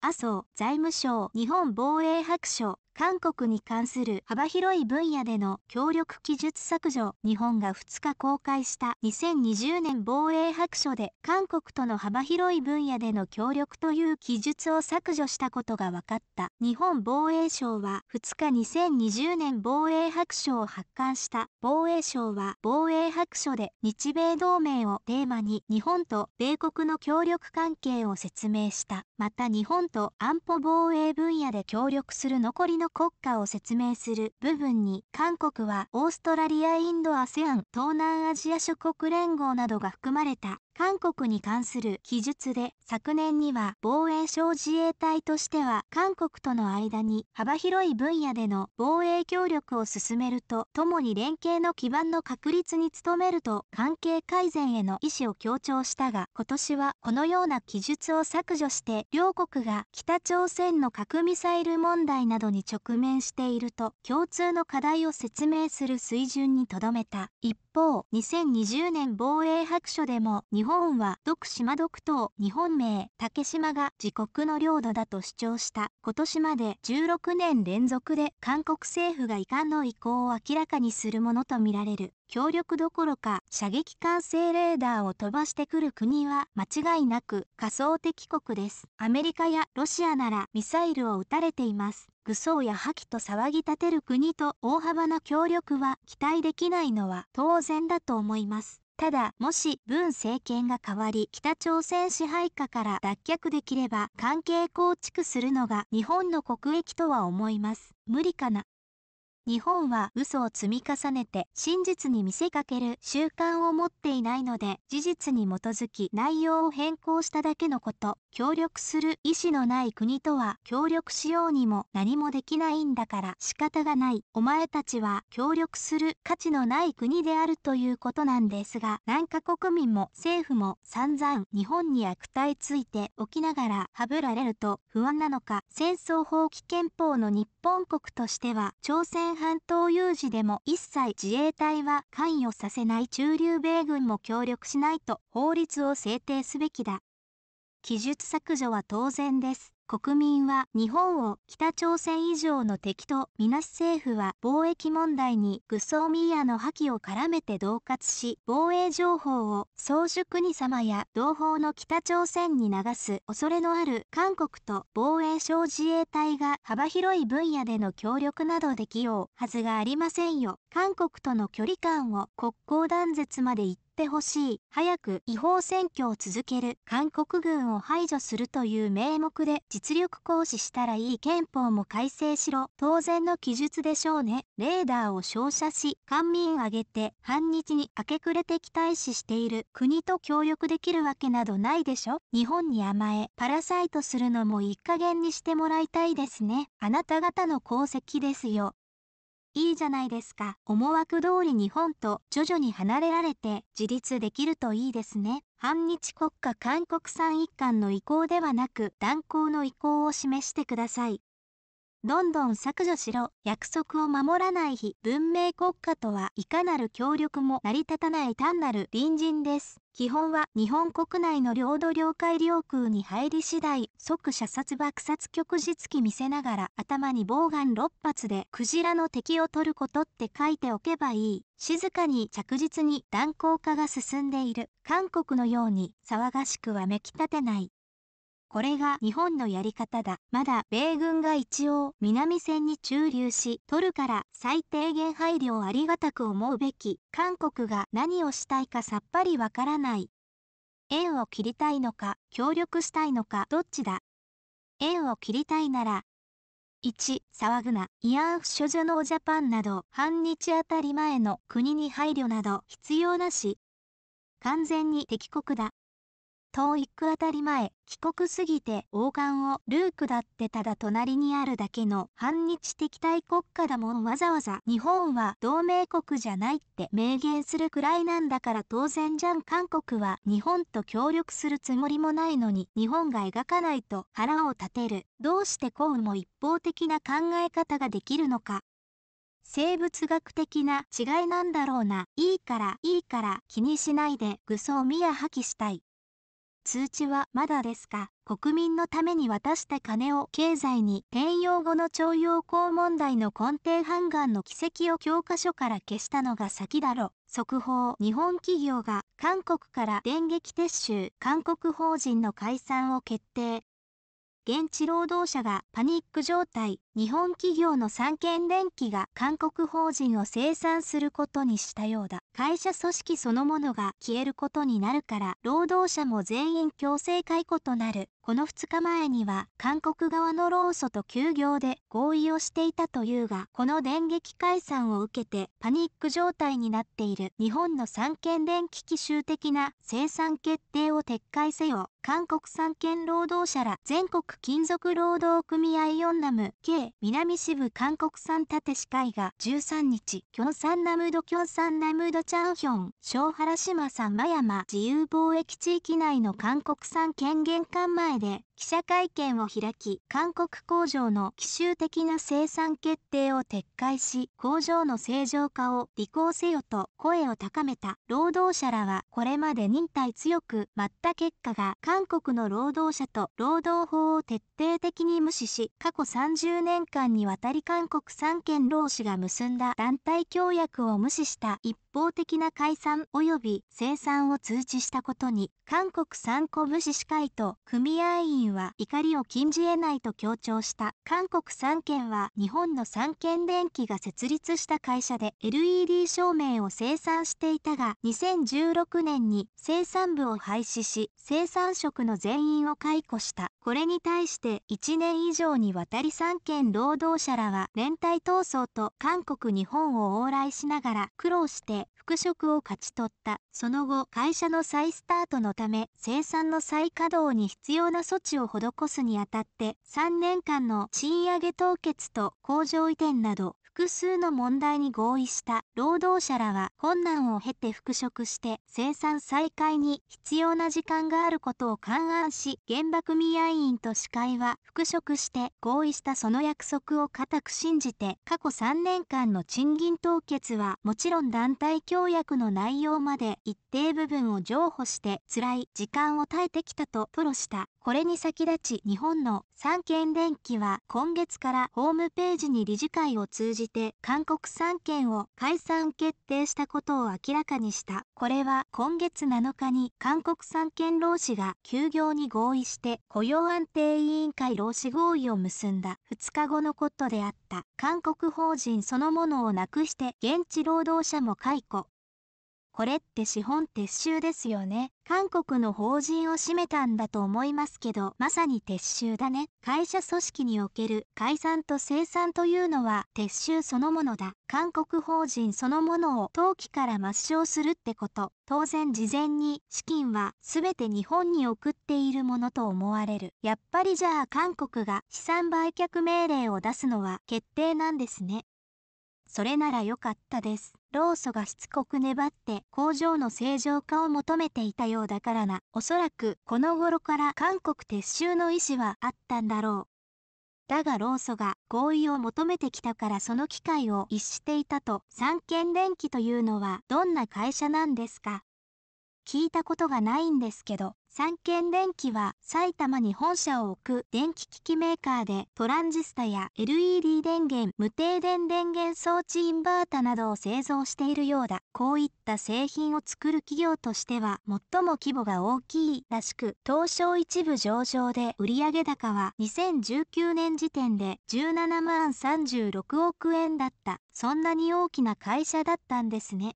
麻生財務省日本防衛白書韓国に関する幅広い分野での協力記述削除、日本が2日公開した2020年防衛白書で韓国との幅広い分野での協力という記述を削除したことが分かった。日本防衛省は2日2020年防衛白書を発刊した防衛省は防衛白書で日米同盟をテーマに日本と米国の協力関係を説明した。また日本と安保防衛分野で協力する残りの国家を説明する部分に韓国はオーストラリアインドアセアン東南アジア諸国連合などが含まれた韓国に関する記述で昨年には防衛省自衛隊としては韓国との間に幅広い分野での防衛協力を進めるとともに連携の基盤の確立に努めると関係改善への意思を強調したが今年はこのような記述を削除して両国が北朝鮮の核ミサイル問題などに直面していると共通の課題を説明する水準にとどめた一方2020年防衛白書でも日本は独島独島日本名竹島が自国の領土だと主張した今年まで16年連続で韓国政府が遺憾の意向を明らかにするものとみられる協力どころか射撃管制レーダーを飛ばしてくる国は間違いなく仮想敵国ですアメリカやロシアならミサイルを撃たれています武装や破棄と騒ぎ立てる国と大幅な協力は期待できないのは当然だと思いますただ、もし文政権が変わり、北朝鮮支配下から脱却できれば、関係構築するのが日本の国益とは思います。無理かな。日本は嘘を積み重ねて真実に見せかける習慣を持っていないので、事実に基づき内容を変更しただけのこと、協力する意思のない国とは協力しようにも何もできないんだから仕方がない。お前たちは協力する価値のない国であるということなんですが、何か国民も政府も散々日本に悪態ついておきながらはぶられると不安なのか、戦争放棄憲法の日本国としては朝鮮半島有事でも一切自衛隊は関与させない中留米軍も協力しないと法律を制定すべきだ。記述削除は当然です。国民は日本を北朝鮮以上の敵とみなし政府は貿易問題にグソーミーアの破棄を絡めて恫喝し防衛情報を総主国様や同胞の北朝鮮に流す恐れのある韓国と防衛省自衛隊が幅広い分野での協力などできようはずがありませんよ韓国との距離感を国交断絶まで行ってほしい早く違法選挙を続ける韓国軍を排除するという名目で実力行使したらいい憲法も改正しろ当然の記述でしょうねレーダーを照射し官民挙げて反日に明け暮れて期待視している国と協力できるわけなどないでしょ日本に甘えパラサイトするのもいい加減にしてもらいたいですねあなた方の功績ですよいいじゃないですか思惑通り日本と徐々に離れられて自立できるといいですね反日国家韓国産一貫の意向ではなく断交の意向を示してくださいどんどん削除しろ約束を守らない日、文明国家とはいかなる協力も成り立たない単なる隣人です基本は日本国内の領土領海領空に入り次第即射殺爆殺局実機見せながら頭にボウガン6発でクジラの敵を取ることって書いておけばいい静かに着実に断交化が進んでいる韓国のように騒がしくはめきたてないこれが日本のやり方だ。まだ米軍が一応南線に駐留し、取るから最低限配慮をありがたく思うべき。韓国が何をしたいかさっぱりわからない。縁を切りたいのか、協力したいのか、どっちだ縁を切りたいなら、1、騒ぐな、慰安婦処女のジャパンなど、反日当たり前の国に配慮など必要なし、完全に敵国だ。遠いく当たり前、帰国すぎて王冠をルークだってただ隣にあるだけの反日敵対国家だもんわざわざ日本は同盟国じゃないって明言するくらいなんだから当然じゃん韓国は日本と協力するつもりもないのに日本が描かないと腹を立てる。どうしてこうも一方的な考え方ができるのか。生物学的な違いなんだろうな。いいから、いいから、気にしないで、愚そを見や破棄したい。通知はまだですか国民のために渡した金を経済に転用後の徴用工問題の根底判断の軌跡を教科書から消したのが先だろ。速報日本企業が韓国から電撃撤収韓国法人の解散を決定現地労働者がパニック状態日本企業の三権連機が韓国法人を生産することにしたようだ。会社組織そのものが消えることになるから、労働者も全員強制解雇となる。この2日前には、韓国側の労組と休業で合意をしていたというが、この電撃解散を受けてパニック状態になっている日本の三権連機奇襲的な生産決定を撤回せよ。韓国三権労働者ら全国金属労働組合4ナム計南支部韓国産立司会が13日、京産ナムド京産ナムドチャンヒョン、小原島さん真山自由貿易地域内の韓国産権限館前で記者会見を開き韓国工場の奇襲的な生産決定を撤回し工場の正常化を履行せよと声を高めた労働者らはこれまで忍耐強く待った結果が韓国の労働者と労働法を徹底的に無視し過去30年間にわたり韓国3県労使が結んだ団体協約を無視した一方的な解散及び生産を通知したことに、韓国産古武士司会と組合員は怒りを禁じ得ないと強調した。韓国三県は日本の三県電機が設立した会社で LED 照明を生産していたが、2016年に生産部を廃止し、生産職の全員を解雇した。これに対して1年以上にわたり3県労働者らは連帯闘争と韓国日本を往来しながら苦労して復職を勝ち取った。その後、会社の再スタートのため、生産の再稼働に必要な措置を施すにあたって、3年間の賃上げ凍結と工場移転など、複数の問題に合意した労働者らは困難を経て復職して生産再開に必要な時間があることを勘案し現場組合員と司会は復職して合意したその約束を固く信じて過去3年間の賃金凍結はもちろん団体済協約の内容まで一定部分を譲歩して辛い時間を耐えてきたとプロしたこれに先立ち日本の三権電機は今月からホームページに理事会を通じて韓国3県を解散決定したことを明らかにした。これは今月7日に韓国3県労使が休業に合意して雇用安定委員会労使合意を結んだ2日後のことであった。韓国法人そのものをなくして現地労働者も解雇。これって資本撤収ですよね。韓国の法人を占めたんだと思いますけど、まさに撤収だね。会社組織における解散と生産というのは撤収そのものだ。韓国法人そのものを投機から抹消するってこと。当然事前に資金は全て日本に送っているものと思われる。やっぱりじゃあ韓国が資産売却命令を出すのは決定なんですね。それなら良かったです。労組がしつこく粘って工場の正常化を求めていたようだからな。おそらくこの頃から韓国撤収の意思はあったんだろう。だが労組が合意を求めてきたからその機会を逸していたと三権電機というのはどんな会社なんですか聞いたことがないんですけど三軒電機は埼玉に本社を置く電気機器メーカーでトランジスタや LED 電源、無停電電源装置インバータなどを製造しているようだ。こういった製品を作る企業としては最も規模が大きいらしく、東証一部上場で売上高は2019年時点で17万36億円だった。そんなに大きな会社だったんですね。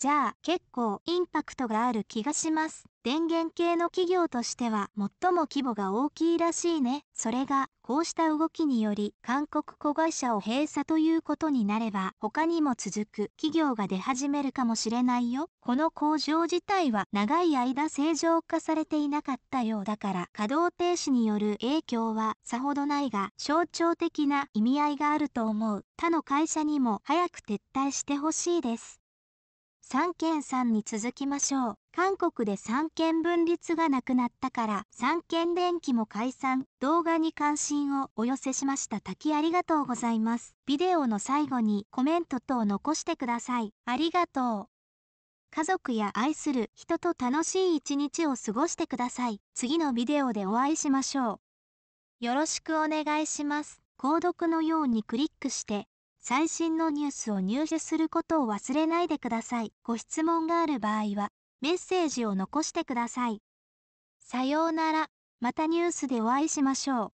じゃあ結構インパクトがある気がします。電源系の企業としては最も規模が大きいらしいね。それがこうした動きにより韓国子会社を閉鎖ということになれば他にも続く企業が出始めるかもしれないよ。この工場自体は長い間正常化されていなかったようだから稼働停止による影響はさほどないが象徴的な意味合いがあると思う。他の会社にも早く撤退してほしいです。三権さんに続きましょう。韓国で三権分立がなくなったから三権電気も解散。動画に関心をお寄せしました滝ありがとうございます。ビデオの最後にコメント等を残してください。ありがとう。家族や愛する人と楽しい一日を過ごしてください。次のビデオでお会いしましょう。よろしくお願いします。購読のようにクリックして最新のニュースを入手することを忘れないでください。ご質問がある場合は、メッセージを残してください。さようなら、またニュースでお会いしましょう。